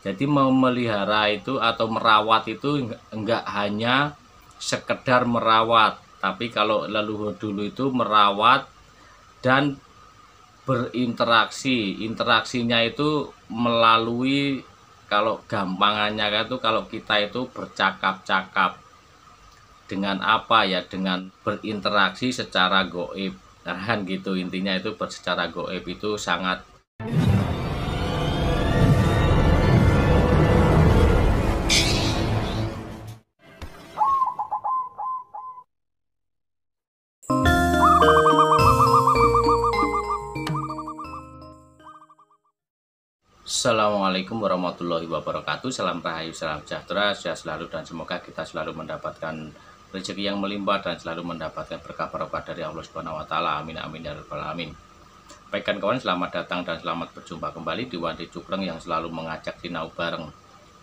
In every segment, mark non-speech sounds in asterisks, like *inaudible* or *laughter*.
Jadi memelihara itu atau merawat itu enggak hanya sekedar merawat, tapi kalau leluhur dulu itu merawat dan berinteraksi. Interaksinya itu melalui kalau gampangannya itu kan kalau kita itu bercakap-cakap dengan apa ya dengan berinteraksi secara goib nah, kan gitu intinya itu secara goib itu sangat Assalamualaikum warahmatullahi wabarakatuh Salam rahayu, salam sejahtera, sehat selalu dan semoga kita selalu mendapatkan rezeki yang melimpah dan selalu mendapatkan berkah barokah dari Allah Subhanahu wa taala. Amin amin ya rabbal alamin. Baik kan kawan, selamat datang dan selamat berjumpa kembali di Wandi Cukreng yang selalu mengajak sinau bareng.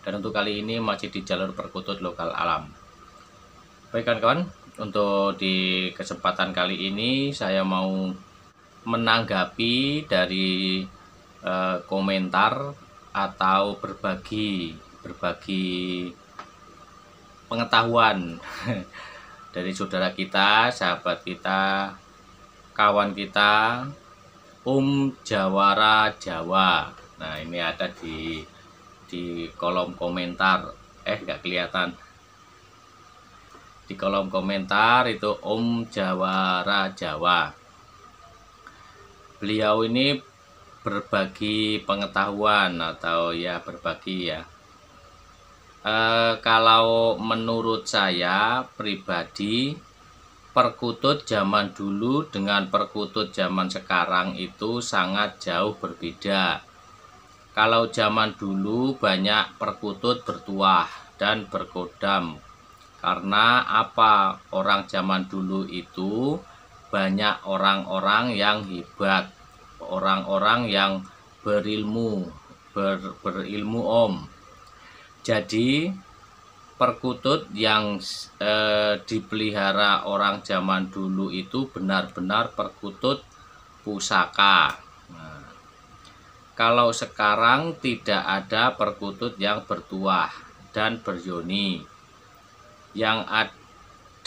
Dan untuk kali ini masih di jalur perkutut lokal alam. Baik kan kawan, untuk di kesempatan kali ini saya mau menanggapi dari Eh, komentar atau berbagi berbagi pengetahuan *laughs* dari saudara kita, sahabat kita, kawan kita, Um Jawara Jawa. Nah, ini ada di di kolom komentar. Eh, nggak kelihatan. Di kolom komentar itu Om Jawara Jawa. Beliau ini berbagi pengetahuan atau ya berbagi ya e, kalau menurut saya pribadi perkutut zaman dulu dengan perkutut zaman sekarang itu sangat jauh berbeda kalau zaman dulu banyak perkutut bertuah dan berkodam karena apa orang zaman dulu itu banyak orang-orang yang hebat orang-orang yang berilmu ber, berilmu om jadi perkutut yang eh, dipelihara orang zaman dulu itu benar-benar perkutut pusaka nah, kalau sekarang tidak ada perkutut yang bertuah dan beryoni yang ada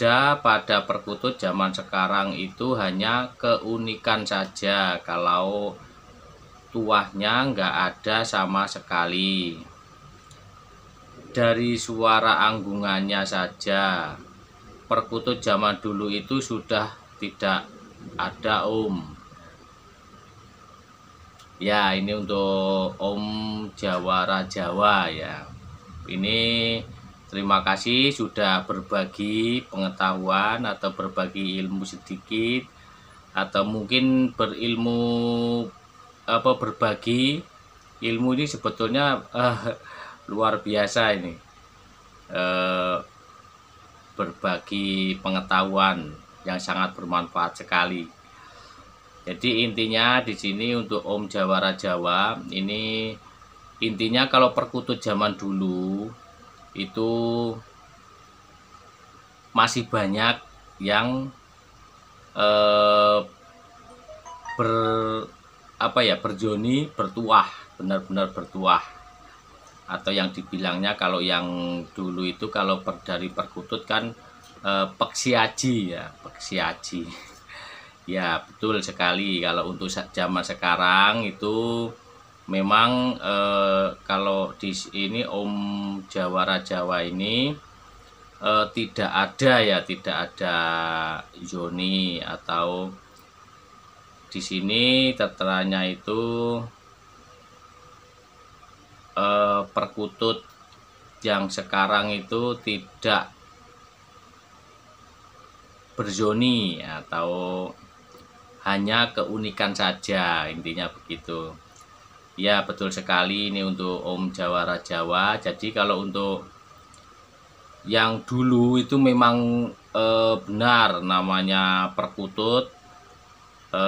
ada pada perkutut zaman sekarang itu hanya keunikan saja kalau tuahnya nggak ada sama sekali dari suara anggungannya saja perkutut zaman dulu itu sudah tidak ada om ya ini untuk om jawara jawa ya ini Terima kasih sudah berbagi pengetahuan atau berbagi ilmu sedikit atau mungkin berilmu apa berbagi ilmu ini sebetulnya uh, luar biasa ini uh, berbagi pengetahuan yang sangat bermanfaat sekali. Jadi intinya di sini untuk Om Jawara Jawa ini intinya kalau perkutut zaman dulu itu masih banyak yang eh, ber apa ya berjoni bertuah benar-benar bertuah atau yang dibilangnya kalau yang dulu itu kalau per, dari perkutut kan eh, peksiaji ya peksiaji *laughs* ya betul sekali kalau untuk zaman sekarang itu memang eh, kalau di sini Om Jawara Jawa ini eh, tidak ada ya tidak ada Yoni atau di sini tetranya itu eh, perkutut yang sekarang itu tidak berzoni atau hanya keunikan saja intinya begitu Ya betul sekali ini untuk Om Jawara Jawa. Jadi kalau untuk yang dulu itu memang e, benar namanya perkutut e,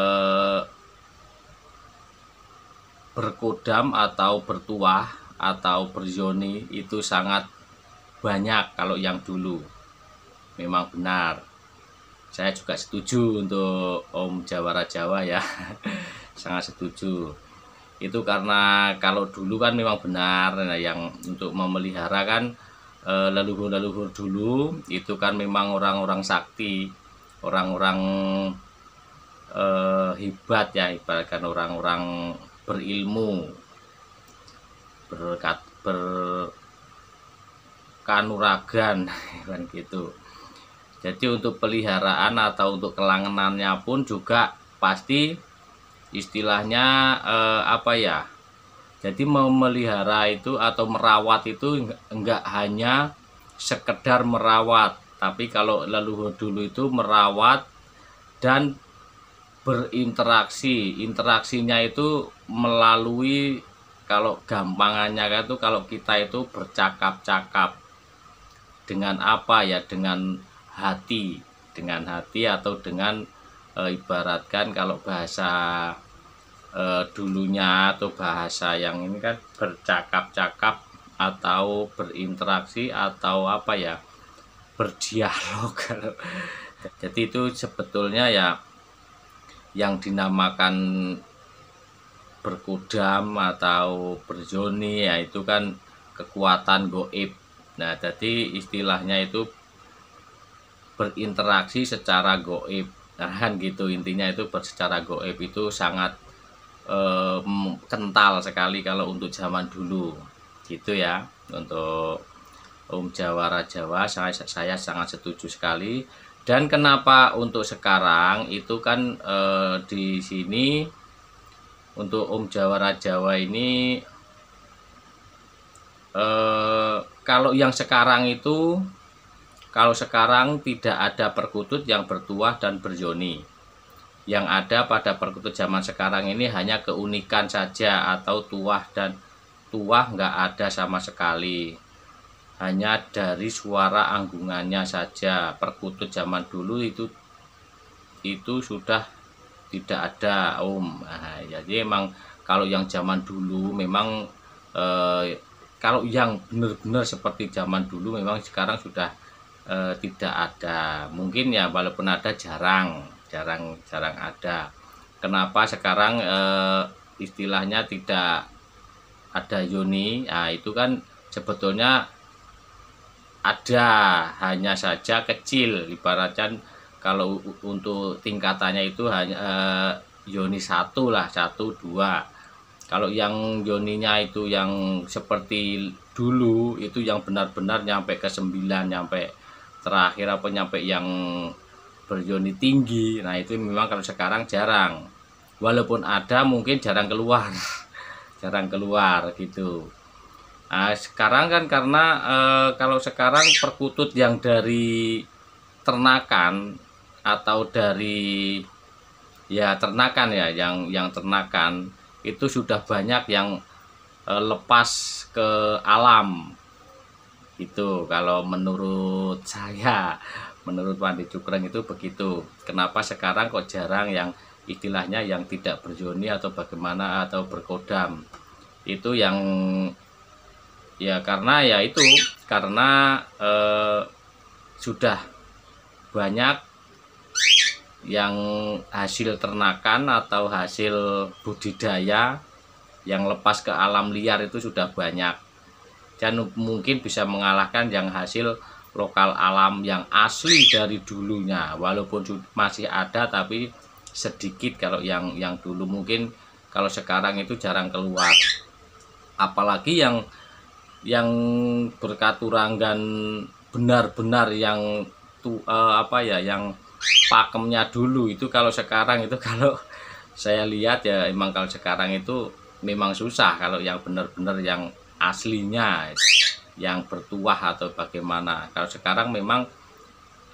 berkodam atau bertuah atau berzoni itu sangat banyak kalau yang dulu. Memang benar. Saya juga setuju untuk Om Jawara Jawa ya. *laughs* sangat setuju itu karena kalau dulu kan memang benar nah, yang untuk memelihara kan eh, leluhur-leluhur dulu itu kan memang orang-orang sakti orang-orang eh, hebat ya ibaratkan orang-orang berilmu berkat berkanuragan *laughs* kan gitu jadi untuk peliharaan atau untuk kelangenannya pun juga pasti istilahnya eh, apa ya jadi memelihara itu atau merawat itu enggak hanya sekedar merawat tapi kalau leluhur dulu itu merawat dan berinteraksi interaksinya itu melalui kalau gampangannya itu kan kalau kita itu bercakap-cakap dengan apa ya dengan hati dengan hati atau dengan e, ibaratkan kalau bahasa e, dulunya atau bahasa yang ini kan bercakap-cakap atau berinteraksi atau apa ya berdialog *laughs* jadi itu sebetulnya ya yang dinamakan berkudam atau berzoni ya itu kan kekuatan goib nah jadi istilahnya itu berinteraksi secara goib nah, kan gitu intinya itu secara goib itu sangat kental sekali kalau untuk zaman dulu gitu ya untuk Om Jawara Jawa saya saya sangat setuju sekali dan kenapa untuk sekarang itu kan eh, di sini untuk Om Jawara Jawa ini eh, kalau yang sekarang itu kalau sekarang tidak ada perkutut yang bertuah dan berjoni yang ada pada perkutut zaman sekarang ini hanya keunikan saja atau tuah dan tuah nggak ada sama sekali hanya dari suara anggungannya saja perkutut zaman dulu itu itu sudah tidak ada om nah, jadi emang kalau yang zaman dulu memang eh, kalau yang benar-benar seperti zaman dulu memang sekarang sudah eh, tidak ada mungkin ya walaupun ada jarang jarang jarang ada kenapa sekarang eh, istilahnya tidak ada Yuni nah itu kan sebetulnya ada hanya saja kecil ibaratkan kalau untuk tingkatannya itu hanya eh, Yoni satu lah satu dua kalau yang yoninya itu yang seperti dulu itu yang benar-benar nyampe ke sembilan nyampe terakhir apa nyampe yang berjoni tinggi nah itu memang kalau sekarang jarang walaupun ada mungkin jarang keluar *laughs* jarang keluar gitu nah, sekarang kan karena e, kalau sekarang perkutut yang dari ternakan atau dari ya ternakan ya yang yang ternakan itu sudah banyak yang e, lepas ke alam itu kalau menurut *laughs* saya menurut Wandi Cukreng itu begitu kenapa sekarang kok jarang yang istilahnya yang tidak berjoni atau bagaimana atau berkodam itu yang ya karena ya itu karena eh, sudah banyak yang hasil ternakan atau hasil budidaya yang lepas ke alam liar itu sudah banyak dan mungkin bisa mengalahkan yang hasil lokal alam yang asli dari dulunya walaupun masih ada tapi sedikit kalau yang yang dulu mungkin kalau sekarang itu jarang keluar apalagi yang yang berkaturangan benar-benar yang tu, uh, apa ya yang pakemnya dulu itu kalau sekarang itu *laughs* kalau saya lihat ya emang kalau sekarang itu memang susah kalau yang benar-benar yang aslinya yang bertuah atau bagaimana kalau sekarang memang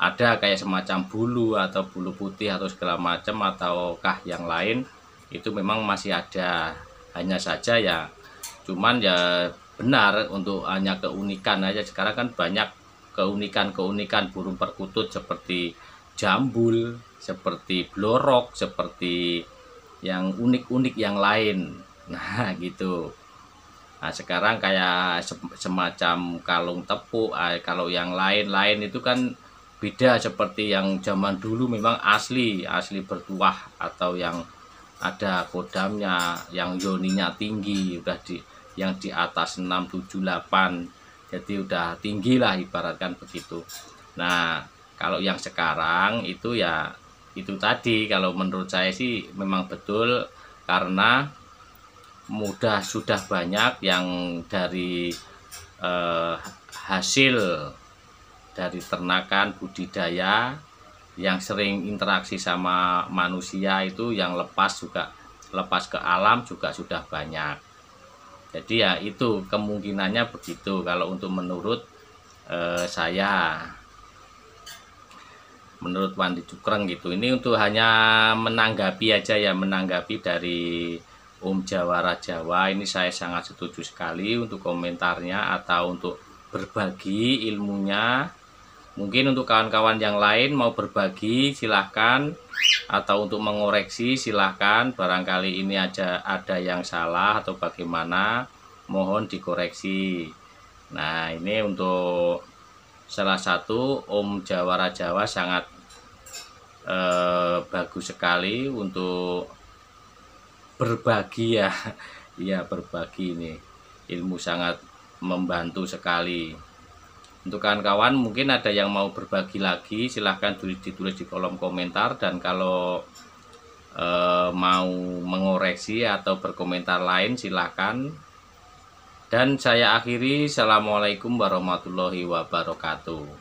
ada kayak semacam bulu atau bulu putih atau segala macam ataukah yang lain itu memang masih ada hanya saja ya cuman ya benar untuk hanya keunikan aja sekarang kan banyak keunikan-keunikan burung perkutut seperti jambul seperti blorok seperti yang unik-unik yang lain *laughs* nah gitu Nah, sekarang kayak semacam kalung tepuk, ah, kalau yang lain-lain itu kan beda seperti yang zaman dulu memang asli, asli bertuah atau yang ada kodamnya, yang yoninya tinggi, udah di yang di atas 678. Jadi udah tinggi lah ibaratkan begitu. Nah, kalau yang sekarang itu ya itu tadi kalau menurut saya sih memang betul karena mudah sudah banyak yang dari eh, hasil dari ternakan budidaya yang sering interaksi sama manusia itu yang lepas juga lepas ke alam juga sudah banyak jadi ya itu kemungkinannya begitu kalau untuk menurut eh, saya menurut Wandi Cukreng gitu ini untuk hanya menanggapi aja ya menanggapi dari Om Jawara Jawa ini saya sangat setuju sekali untuk komentarnya atau untuk berbagi ilmunya mungkin untuk kawan-kawan yang lain mau berbagi silahkan atau untuk mengoreksi silahkan barangkali ini aja ada yang salah atau bagaimana mohon dikoreksi nah ini untuk salah satu Om Jawara Jawa sangat eh, bagus sekali untuk berbagi ya *laughs* ya berbagi ini ilmu sangat membantu sekali untuk kawan-kawan mungkin ada yang mau berbagi lagi silahkan tulis ditulis di kolom komentar dan kalau e, mau mengoreksi atau berkomentar lain silahkan dan saya akhiri Assalamualaikum warahmatullahi wabarakatuh